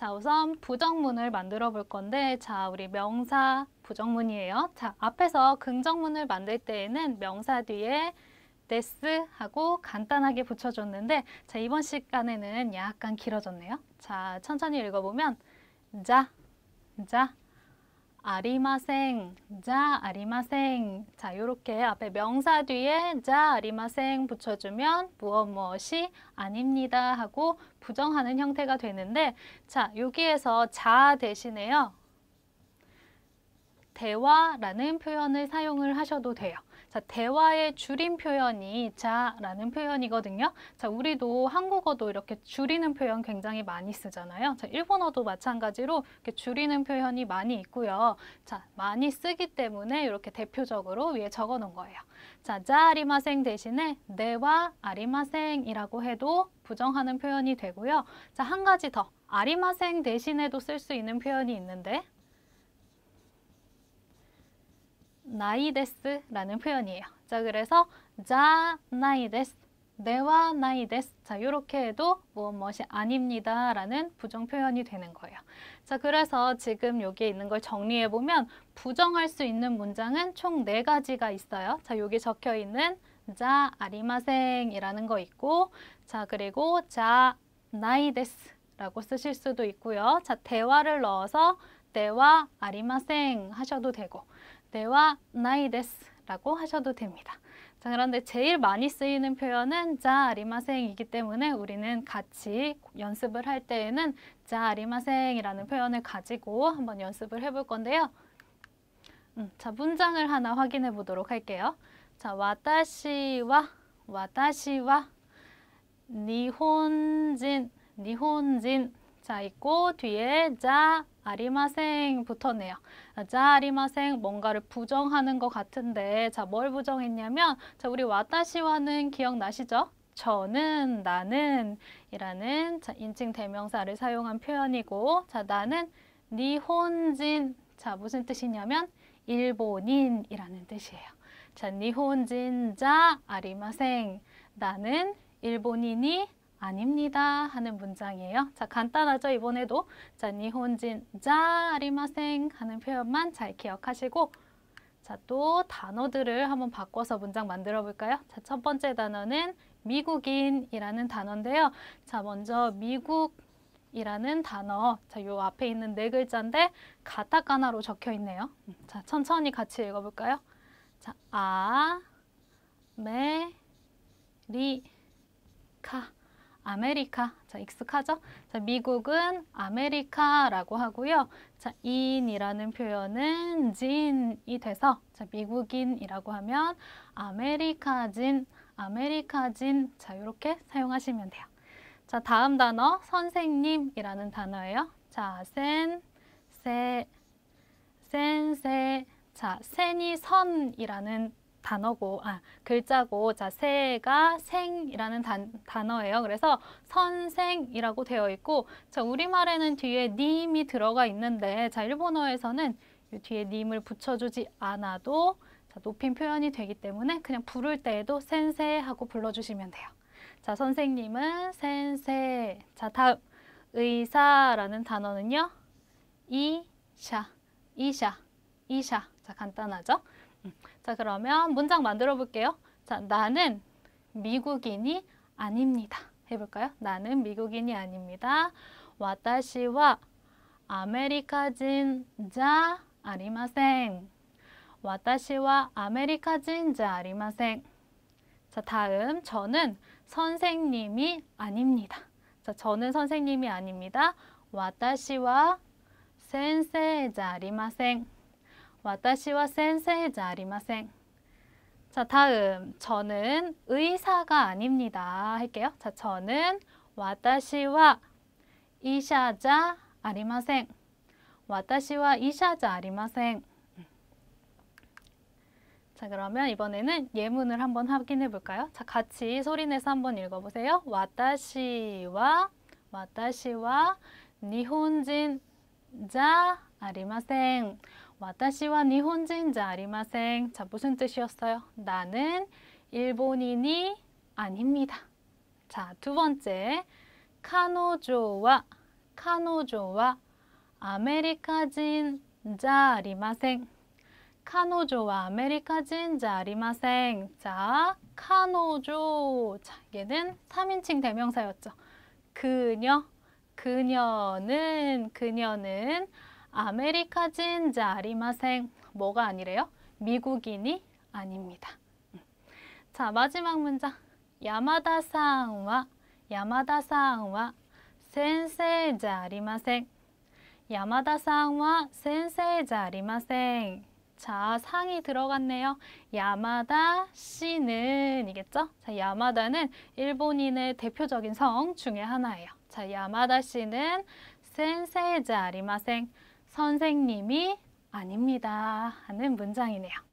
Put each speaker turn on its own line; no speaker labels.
자, 우선 부정문을 만들어 볼 건데 자, 우리 명사 부정문이에요. 자, 앞에서 긍정문을 만들 때에는 명사 뒤에 데스 하고 간단하게 붙여줬는데 자, 이번 시간에는 약간 길어졌네요. 자, 천천히 읽어보면 자, 자, 아리마생, 자 아리마생. 자, 요렇게 앞에 명사 뒤에 자 아리마생 붙여주면 무엇 무엇이 아닙니다 하고 부정하는 형태가 되는데 자, 여기에서 자 대신에요. 대화라는 표현을 사용을 하셔도 돼요. 자, 대화의 줄임 표현이 자라는 표현이거든요. 자, 우리도 한국어도 이렇게 줄이는 표현 굉장히 많이 쓰잖아요. 자, 일본어도 마찬가지로 이렇게 줄이는 표현이 많이 있고요. 자, 많이 쓰기 때문에 이렇게 대표적으로 위에 적어 놓은 거예요. 자, 자 아리마생 대신에 네와 아리마생이라고 해도 부정하는 표현이 되고요. 자, 한 가지 더 아리마생 대신에도 쓸 수 있는 표현이 있는데 나이 데스라는 표현이에요. 자, 그래서 자 나이 데스, 내와 나이 데스. 자, 이렇게 해도 무엇무엇이 뭐 아닙니다라는 부정 표현이 되는 거예요. 자, 그래서 지금 여기에 있는 걸 정리해 보면 부정할 수 있는 문장은 총 네 가지가 있어요. 자, 여기 적혀 있는 자 아리마생이라는 거 있고 자, 그리고 자 나이 데스 라고 쓰실 수도 있고요. 자, 대화를 넣어서 대화 아리마생 하셔도 되고 내와 나이데스 라고 하셔도 됩니다. 자, 그런데 제일 많이 쓰이는 표현은 자리마생이기 때문에 우리는 같이 연습을 할 때에는 자리마생이라는 표현을 가지고 한번 연습을 해볼 건데요. 음, 자, 문장을 하나 확인해 보도록 할게요. 자, 와다시와 와다시와 니혼진 니혼진 자 있고 뒤에 자 아리마생 붙었네요. 자 아리마생 뭔가를 부정하는 것 같은데 자 뭘 부정했냐면 자 우리 와다시와는 기억나시죠? 저는 나는 이라는 자, 인칭 대명사를 사용한 표현이고 자 나는 니혼진 자 무슨 뜻이냐면 일본인이라는 뜻이에요. 자 니혼진 자 아리마생 나는 일본인이 아닙니다 하는 문장이에요. 자, 간단하죠? 이번에도 자, 니혼진 자 아리마생 하는 표현만 잘 기억하시고 자, 또 단어들을 한번 바꿔서 문장 만들어 볼까요? 자, 첫 번째 단어는 미국인이라는 단어인데요. 자, 먼저 미국 이라는 단어, 자, 요 앞에 있는 네 글자인데 가타카나로 적혀 있네요. 자, 천천히 같이 읽어볼까요? 자, 아, 메, 리, 카. 아메리카. 자, 익숙하죠? 자, 미국은 아메리카라고 하고요. 자, 인이라는 표현은 진이 돼서 자, 미국인이라고 하면 아메리카진, 아메리카진. 자, 이렇게 사용하시면 돼요. 자, 다음 단어 선생님이라는 단어예요. 자, 센, 세, 센, 세. 자, 센이 선이라는 단어고 아 글자고 자 새가 생이라는 단, 단어예요. 그래서 선생이라고 되어 있고 자 우리말에는 뒤에 님이 들어가 있는데 자 일본어에서는 뒤에 님을 붙여주지 않아도 자, 높임 표현이 되기 때문에 그냥 부를 때에도 센세 하고 불러주시면 돼요. 자 선생님은 센세 자 다음 의사라는 단어는요 이샤 이샤 이샤 자 간단하죠? 자, 그러면 문장 만들어 볼게요. 자, 나는 미국인이 아닙니다. 해볼까요? 나는 미국인이 아닙니다. 와타시와 아메리카진 자 아리마생. 와타시와 아메리카진 자 아리마생. 자, 다음 저는 선생님이 아닙니다. 자, 저는 선생님이 아닙니다. 와타시와 센세자 아리마생. 와타시와 센세이자 아리마생. 자, 다음. 저는 의사가 아닙니다. 할게요. 자, 저는 와타시와 이샤자 아리마생. 와타시와 이샤자 아리마생. 자, 그러면 이번에는 예문을 한번 확인해 볼까요? 자, 같이 소리내서 한번 읽어 보세요. 와타시와 와타시와 니혼진 자 아리마생. 와타시와 니혼진자 리마생 자, 무슨 뜻이었어요? 나는 일본인이 아닙니다. 자, 두 번째. 카노조와 카노조와 아메리카진 자리마생 카노조와 아메리카진 자리마생 자, 카노조. 자, 얘는 3인칭 대명사였죠. 그녀, 그녀는, 그녀는 아메리카진 자 아리마생 뭐가 아니래요? 미국인이 아닙니다. 자 마지막 문장 야마다상와 야마다상와 센세 자 아리마생 야마다상와 센세 자 아리마생 자, 상이 들어갔네요. 야마다 씨는 이겠죠? 자, 야마다는 일본인의 대표적인 성 중에 하나예요. 자, 야마다 씨는 센세이 아리마생 선생님이 아닙니다 하는 문장이네요.